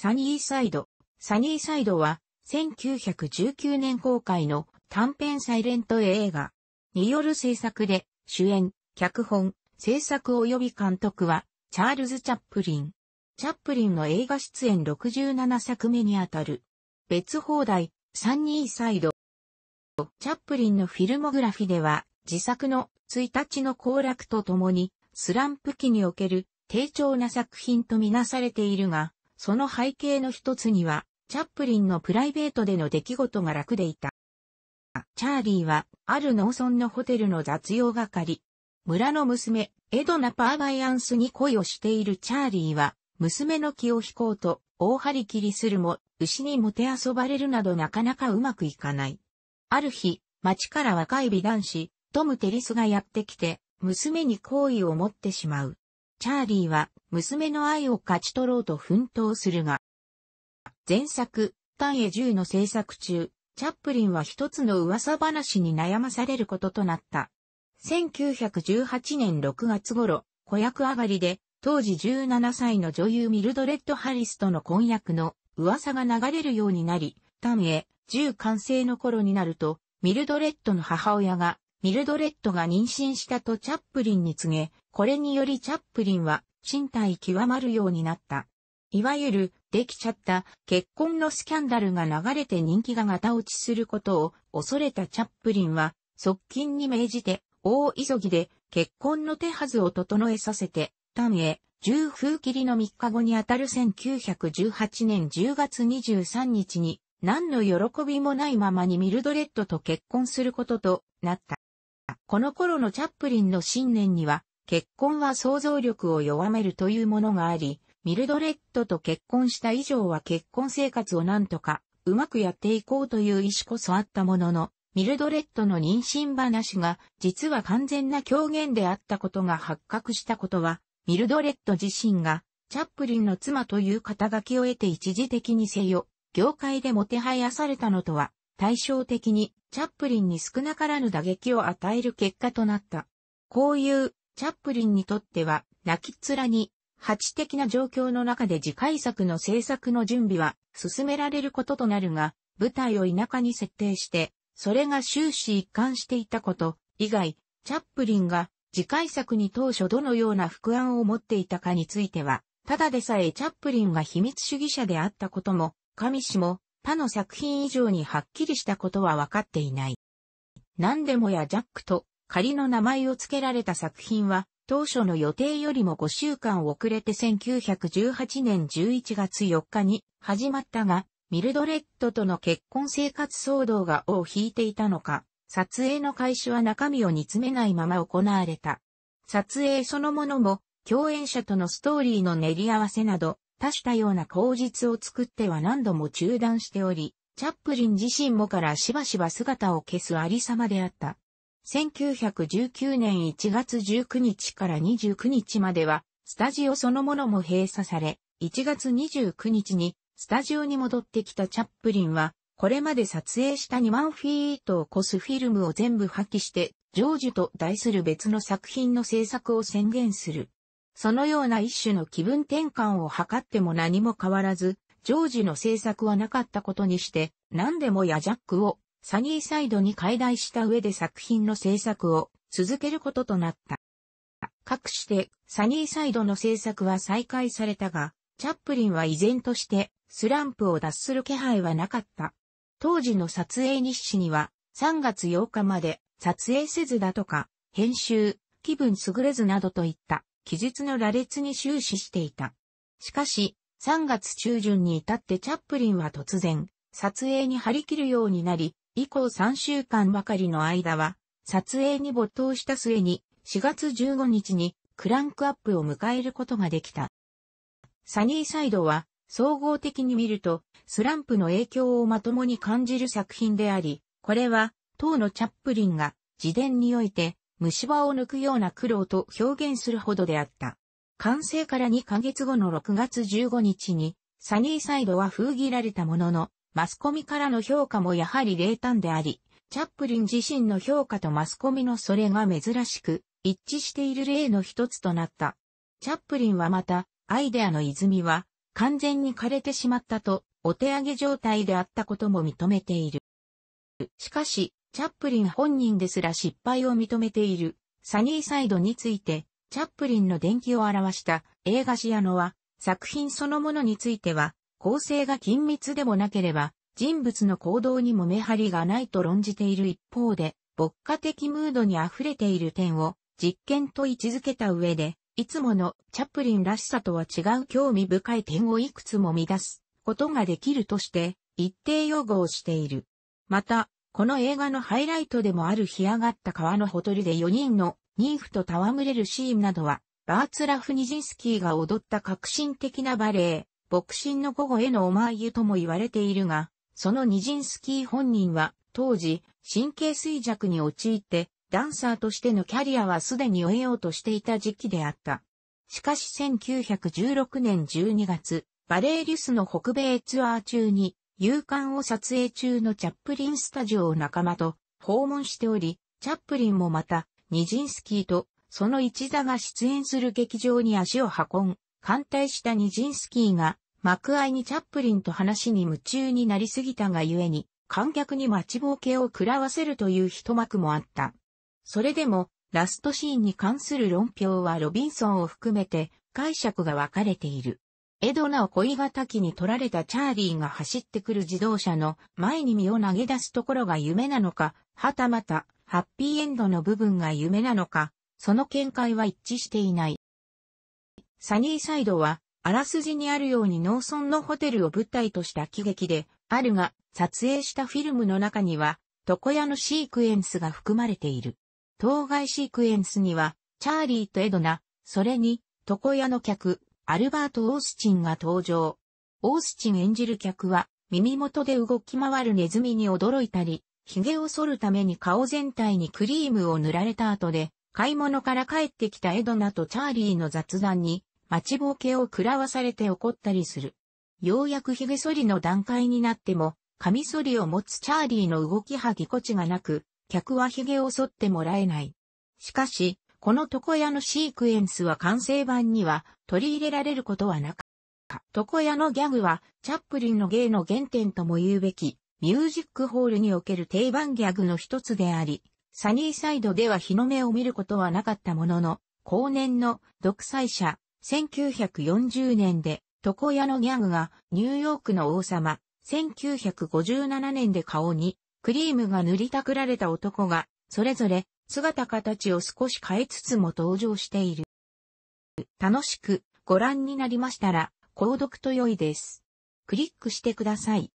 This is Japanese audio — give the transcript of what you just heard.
サニーサイド。サニーサイドは、1919年公開の短編サイレント映画による制作で、主演、脚本、制作及び監督は、チャールズ・チャップリン。チャップリンの映画出演67作目にあたる。別放題、サニーサイド。チャップリンのフィルモグラフィでは、自作の1日の降落とともに、スランプ期における低調な作品とみなされているが、その背景の一つには、チャップリンのプライベートでの出来事が楽でいた。チャーリーは、ある農村のホテルの雑用係。村の娘、エドナ・パーバイアンスに恋をしているチャーリーは、娘の気を引こうと、大張り切りするも、牛にもてあそばれるなどなかなかうまくいかない。ある日、町から若い美男子、トム・テリスがやってきて、娘に好意を持ってしまう。チャーリーは娘の愛を勝ち取ろうと奮闘するが、前作、単へ銃の制作中、チャップリンは一つの噂話に悩まされることとなった。1918年6月頃、子役上がりで、当時17歳の女優ミルドレッド・ハリスとの婚約の噂が流れるようになり、単へ銃完成の頃になると、ミルドレッドの母親が、ミルドレッドが妊娠したとチャップリンに告げ、これによりチャップリンは身体極まるようになった。いわゆる、できちゃった結婚のスキャンダルが流れて人気がガタ落ちすることを恐れたチャップリンは、側近に命じて、大急ぎで結婚の手はずを整えさせて、丹へ、重風切りの3日後にあたる1918年10月23日に、何の喜びもないままにミルドレッドと結婚することとなった。この頃のチャップリンの信念には、結婚は想像力を弱めるというものがあり、ミルドレッドと結婚した以上は結婚生活をなんとかうまくやっていこうという意思こそあったものの、ミルドレッドの妊娠話が実は完全な狂言であったことが発覚したことは、ミルドレッド自身がチャップリンの妻という肩書きを得て一時的にせよ、業界でもてはやされたのとは、対照的にチャップリンに少なからぬ打撃を与える結果となった。こういうチャップリンにとっては、泣きっ面に、八的な状況の中で次回作の制作の準備は進められることとなるが、舞台を田舎に設定して、それが終始一貫していたこと、以外、チャップリンが次回作に当初どのような副案を持っていたかについては、ただでさえチャップリンが秘密主義者であったことも、神氏も他の作品以上にはっきりしたことは分かっていない。何でもやジャックと仮の名前を付けられた作品は、当初の予定よりも5週間遅れて1918年11月4日に始まったが、ミルドレッドとの結婚生活騒動が尾を引いていたのか、撮影の開始は中身を煮詰めないまま行われた。撮影そのものも、共演者とのストーリーの練り合わせなど、多種多様な口実を作っては何度も中断しており、チャップリン自身もからしばしば姿を消すありさまであった。1919年1月19日から29日までは、スタジオそのものも閉鎖され、1月29日にスタジオに戻ってきたチャップリンは、これまで撮影した2万フィートを超すフィルムを全部破棄して、ジョージュと題する別の作品の制作を宣言する。そのような一種の気分転換を図っても何も変わらず、ジョージの制作はなかったことにして、何でもやジャックをサニーサイドに解体した上で作品の制作を続けることとなった。かくして、サニーサイドの制作は再開されたが、チャップリンは依然としてスランプを脱する気配はなかった。当時の撮影日誌には、3月8日まで撮影せずだとか、編集、気分優れずなどといった記述の羅列に終始していた。しかし、3月中旬に至ってチャップリンは突然、撮影に張り切るようになり、以降3週間ばかりの間は、撮影に没頭した末に、4月15日にクランクアップを迎えることができた。サニーサイドは、総合的に見ると、スランプの影響をまともに感じる作品であり、これは、当のチャップリンが、自伝において、虫歯を抜くような苦労と表現するほどであった。完成から2ヶ月後の6月15日に、サニーサイドは封切られたものの、マスコミからの評価もやはり冷淡であり、チャップリン自身の評価とマスコミのそれが珍しく、一致している例の一つとなった。チャップリンはまた、アイデアの泉は、完全に枯れてしまったと、お手上げ状態であったことも認めている。しかし、チャップリン本人ですら失敗を認めている、サニーサイドについて、チャップリンの伝記を表した映画シアノは、作品そのものについては、構成が緊密でもなければ、人物の行動にも目張りがないと論じている一方で、牧歌的ムードに溢れている点を実験と位置づけた上で、いつものチャップリンらしさとは違う興味深い点をいくつも見出すことができるとして、一定擁護をしている。また、この映画のハイライトでもある干上がった川のほとりで4人のニーフと戯れるシーンなどは、バーツラフ・ニジンスキーが踊った革新的なバレエ、牧神の午後へのお参湯とも言われているが、そのニジンスキー本人は、当時、神経衰弱に陥って、ダンサーとしてのキャリアはすでに終えようとしていた時期であった。しかし1916年12月、バレーリュスの北米ツアー中に、勇敢を撮影中のチャップリンスタジオを仲間と訪問しており、チャップリンもまた、ニジンスキーと、その一座が出演する劇場に足を運ん艦隊したニジンスキーが、幕間にチャップリンと話に夢中になりすぎたがゆえに、観客に待ちぼうけを食らわせるという一幕もあった。それでも、ラストシーンに関する論評はロビンソンを含めて解釈が分かれている。エドナを恋きに取られたチャーリーが走ってくる自動車の前に身を投げ出すところが夢なのか、はたまたハッピーエンドの部分が夢なのか、その見解は一致していない。サニーサイドは、あらすじにあるように農村のホテルを舞台とした喜劇で、あるが、撮影したフィルムの中には、床屋のシークエンスが含まれている。当該シークエンスには、チャーリーとエドナ、それに、床屋の客、アルバート・オースチンが登場。オースチン演じる客は、耳元で動き回るネズミに驚いたり、髭を剃るために顔全体にクリームを塗られた後で、買い物から帰ってきたエドナとチャーリーの雑談に、待ちぼうけを食らわされて怒ったりする。ようやく髭剃りの段階になっても、カミりを持つチャーリーの動きはぎこちがなく、客は髭を剃ってもらえない。しかし、この床屋のシークエンスは完成版には取り入れられることはなかった。床屋のギャグは、チャップリンの芸の原点とも言うべき、ミュージックホールにおける定番ギャグの一つであり、サニーサイドでは日の目を見ることはなかったものの、後年の独裁者、1940年で床屋のギャグがニューヨークの王様、1957年で顔にクリームが塗りたくられた男が、それぞれ姿形を少し変えつつも登場している。楽しくご覧になりましたら、購読と良いです。クリックしてください。